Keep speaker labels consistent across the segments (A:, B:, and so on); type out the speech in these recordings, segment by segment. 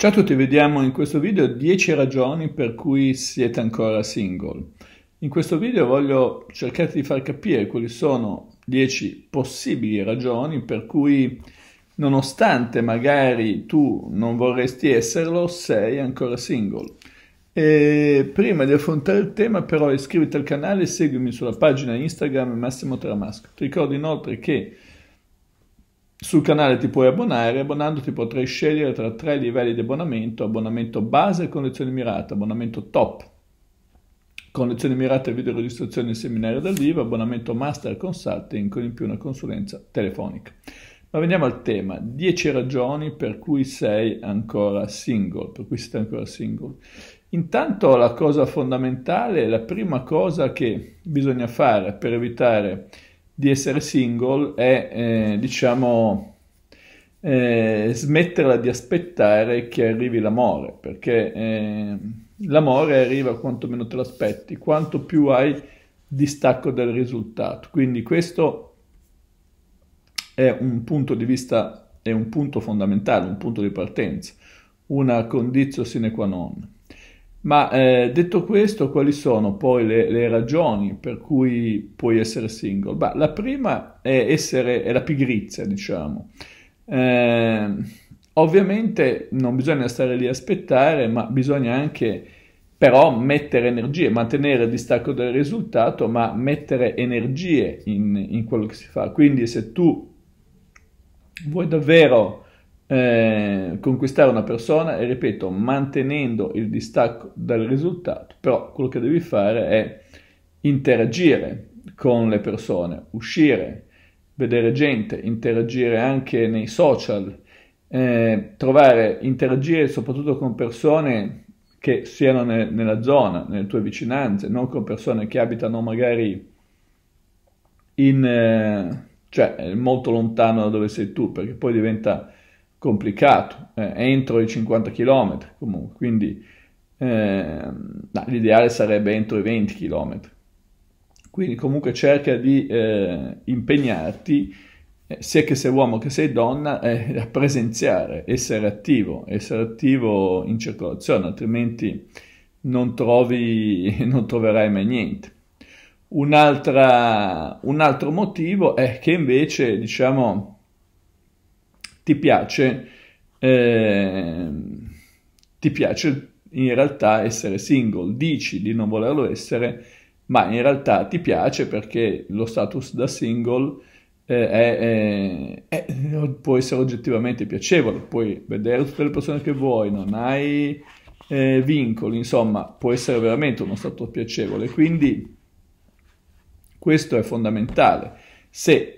A: Ciao a tutti, vediamo in questo video 10 ragioni per cui siete ancora single. In questo video voglio cercare di far capire quali sono 10 possibili ragioni per cui nonostante magari tu non vorresti esserlo, sei ancora single. E prima di affrontare il tema però iscriviti al canale e seguimi sulla pagina Instagram Massimo Tramasco. Ti ricordo inoltre che sul canale ti puoi abbonare, abbonandoti potrai scegliere tra tre livelli di abbonamento, abbonamento base e condizioni mirate, abbonamento top, condizioni mirate video registrazione e seminario dal vivo, abbonamento master consulting con in più una consulenza telefonica. Ma veniamo al tema, 10 ragioni per cui sei ancora single, per cui siete ancora single. Intanto la cosa fondamentale, la prima cosa che bisogna fare per evitare di essere single è, eh, diciamo, eh, smetterla di aspettare che arrivi l'amore, perché eh, l'amore arriva quanto meno te l'aspetti, quanto più hai distacco dal risultato. Quindi questo è un punto di vista, è un punto fondamentale, un punto di partenza, una condizione sine qua non. Ma eh, detto questo, quali sono poi le, le, ragioni per cui puoi essere single? Bah, la prima è, essere, è la pigrizia, diciamo. Eh, ovviamente non bisogna stare lì a aspettare, ma bisogna anche però mettere energie, mantenere il distacco dal risultato, ma mettere energie in, in quello che si fa. Quindi se tu vuoi davvero eh, conquistare una persona e ripeto mantenendo il distacco dal risultato però quello che devi fare è interagire con le persone uscire vedere gente interagire anche nei social eh, trovare interagire soprattutto con persone che siano ne, nella zona nelle tue vicinanze non con persone che abitano magari in eh, cioè molto lontano da dove sei tu perché poi diventa complicato, eh, entro i 50 km comunque, quindi eh, no, l'ideale sarebbe entro i 20 km. Quindi comunque cerca di eh, impegnarti, eh, sia che sei uomo che sei donna, eh, a presenziare, essere attivo, essere attivo in circolazione, altrimenti non, trovi, non troverai mai niente. Un, un altro motivo è che invece, diciamo, ti piace, eh, ti piace in realtà essere single, dici di non volerlo essere, ma in realtà ti piace perché lo status da single eh, è, è, è, può essere oggettivamente piacevole, puoi vedere tutte le persone che vuoi, non hai eh, vincoli, insomma può essere veramente uno stato piacevole, quindi questo è fondamentale. Se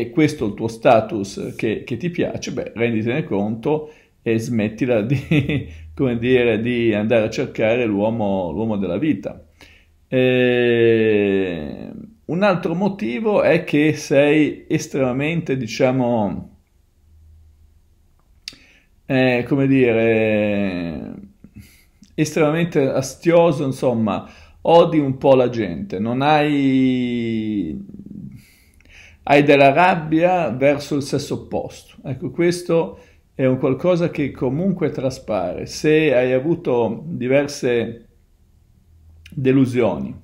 A: e questo il tuo status che, che ti piace, beh, renditene conto e smettila di, come dire, di andare a cercare l'uomo, l'uomo della vita. E... Ehm, un altro motivo è che sei estremamente, diciamo, eh, come dire, estremamente astioso, insomma, odi un po' la gente, non hai hai della rabbia verso il sesso opposto. Ecco, questo è un qualcosa che comunque traspare. Se hai avuto diverse delusioni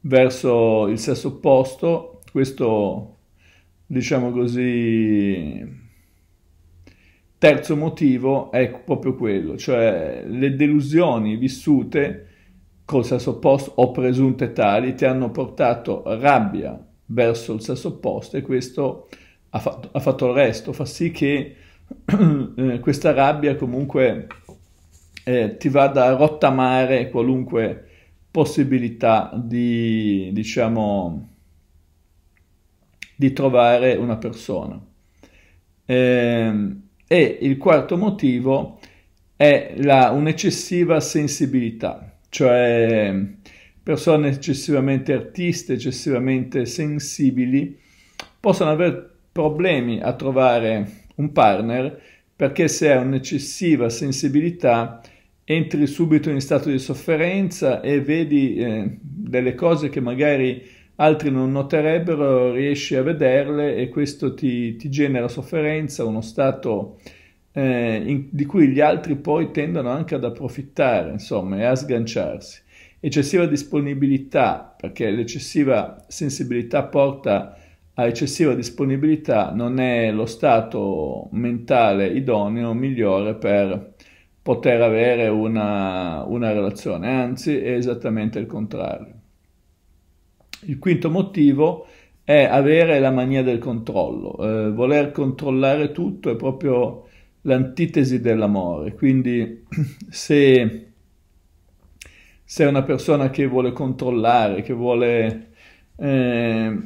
A: verso il sesso opposto, questo, diciamo così, terzo motivo è proprio quello, cioè le delusioni vissute col sesso opposto o presunte tali ti hanno portato rabbia verso il sesso opposto e questo ha fatto, ha fatto il resto, fa sì che eh, questa rabbia comunque eh, ti vada a rottamare qualunque possibilità di, diciamo, di trovare una persona. Eh, e il quarto motivo è la, un'eccessiva sensibilità, cioè persone eccessivamente artiste, eccessivamente sensibili, possono avere problemi a trovare un partner perché se hai un'eccessiva sensibilità entri subito in stato di sofferenza e vedi eh, delle cose che magari altri non noterebbero, riesci a vederle e questo ti, ti genera sofferenza, uno stato eh, in, di cui gli altri poi tendono anche ad approfittare, insomma, e a sganciarsi eccessiva disponibilità, perché l'eccessiva sensibilità porta a eccessiva disponibilità, non è lo stato mentale idoneo migliore per poter avere una, una relazione, anzi è esattamente il contrario. Il quinto motivo è avere la mania del controllo, eh, voler controllare tutto è proprio l'antitesi dell'amore, quindi se se è una persona che vuole controllare, che vuole, eh,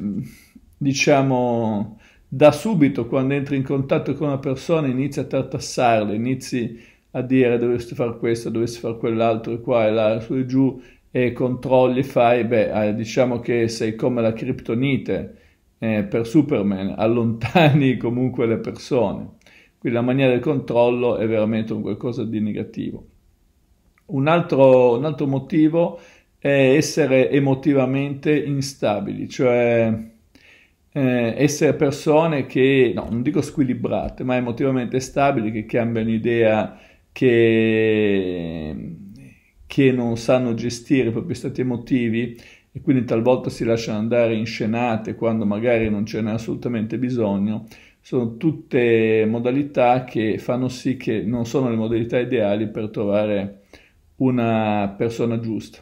A: diciamo, da subito quando entri in contatto con una persona inizi a tartassarla, inizi a dire dovresti fare questo, dovresti fare quell'altro, qua e là, su e giù, e controlli fai, beh, eh, diciamo che sei come la criptonite eh, per Superman, allontani comunque le persone. Quindi la maniera del controllo è veramente un qualcosa di negativo. Un altro, un altro motivo è essere emotivamente instabili, cioè eh, essere persone che, no, non dico squilibrate, ma emotivamente stabili, che cambiano idea, che, che non sanno gestire i propri stati emotivi e quindi talvolta si lasciano andare in scenate quando magari non ce n'è assolutamente bisogno sono tutte modalità che fanno sì che non sono le modalità ideali per trovare una persona giusta.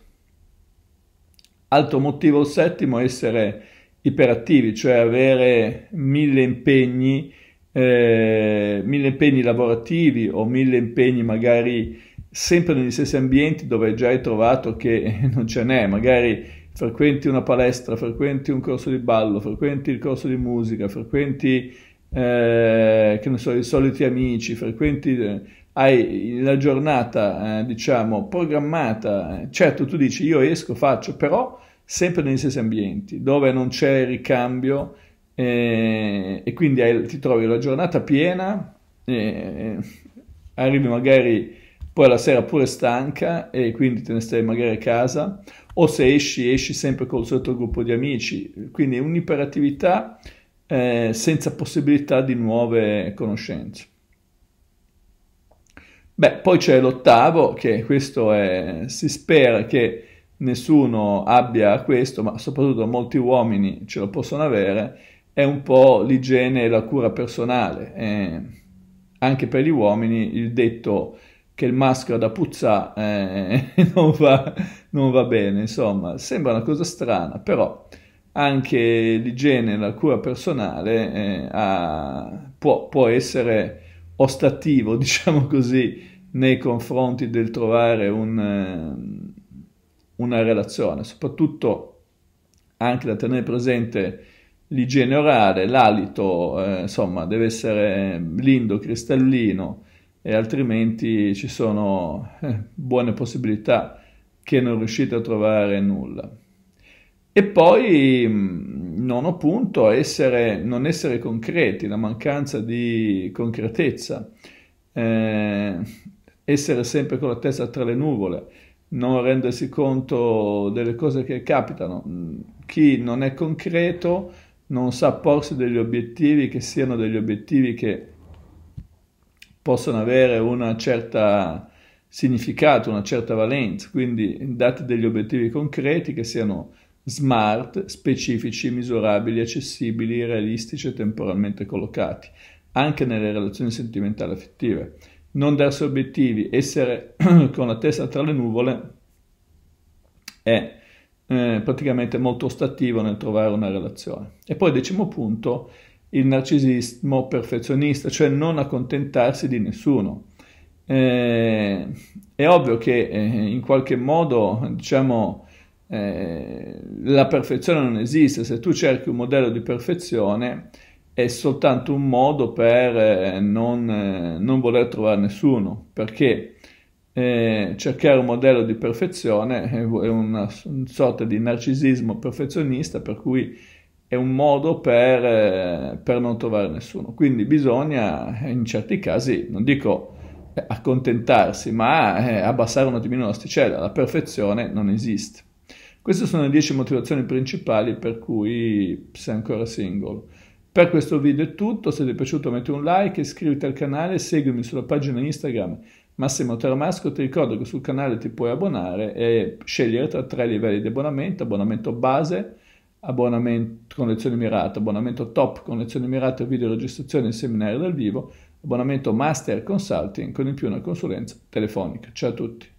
A: Altro motivo, il settimo, essere iperattivi, cioè avere mille impegni, eh, mille impegni lavorativi o mille impegni magari sempre negli stessi ambienti dove già hai trovato che non ce n'è, magari frequenti una palestra, frequenti un corso di ballo, frequenti il corso di musica, frequenti eh, so, i soliti amici, frequenti eh, hai la giornata, eh, diciamo, programmata, eh, certo tu dici io esco, faccio, però sempre negli stessi ambienti, dove non c'è ricambio eh, e quindi hai, ti trovi la giornata piena, eh, arrivi magari poi la sera pure stanca e quindi te ne stai magari a casa, o se esci, esci sempre col solito gruppo di amici, quindi un'iperattività eh, senza possibilità di nuove conoscenze. Beh, poi c'è l'ottavo, che questo è, si spera che nessuno abbia questo, ma soprattutto molti uomini ce lo possono avere, è un po' l'igiene e la cura personale. Eh, anche per gli uomini il detto che il maschio da puzza eh, non, va, non va bene, insomma, sembra una cosa strana, però anche l'igiene e la cura personale eh, ha, può, può, essere ostativo, diciamo così, nei confronti del trovare un, eh, una relazione, soprattutto anche da tenere presente l'igiene orale, l'alito, eh, insomma, deve essere lindo, cristallino e altrimenti ci sono eh, buone possibilità che non riuscite a trovare nulla. E poi mm, nono punto, essere, non essere concreti, la mancanza di concretezza, eh, essere sempre con la testa tra le nuvole, non rendersi conto delle cose che capitano. Chi non è concreto non sa porsi degli obiettivi che siano degli obiettivi che possono avere una certa significato, una certa valenza, quindi date degli obiettivi concreti che siano smart, specifici, misurabili, accessibili, realistici e temporalmente collocati, anche nelle relazioni sentimentali affettive. Non darsi obiettivi, essere con la testa tra le nuvole è eh, praticamente molto ostativo nel trovare una relazione. E poi decimo punto, il narcisismo perfezionista, cioè non accontentarsi di nessuno. Eh, è ovvio che eh, in qualche modo, diciamo, eh, la perfezione non esiste, se tu cerchi un modello di perfezione è soltanto un modo per eh, non, eh, non voler trovare nessuno, perché eh, cercare un modello di perfezione è una, una sorta di narcisismo perfezionista per cui è un modo per, eh, per, non trovare nessuno. Quindi bisogna, in certi casi, non dico accontentarsi, ma abbassare un attimino l'asticella. La perfezione non esiste. Queste sono le 10 motivazioni principali per cui sei ancora single. Per questo video è tutto, se ti è piaciuto metti un like, iscriviti al canale, seguimi sulla pagina Instagram Massimo Termasco, ti ricordo che sul canale ti puoi abbonare e scegliere tra tre livelli di abbonamento, abbonamento base, abbonamento con lezioni mirate, abbonamento top con lezioni mirate, video registrazione e seminario dal vivo, abbonamento master consulting con in più una consulenza telefonica. Ciao a tutti!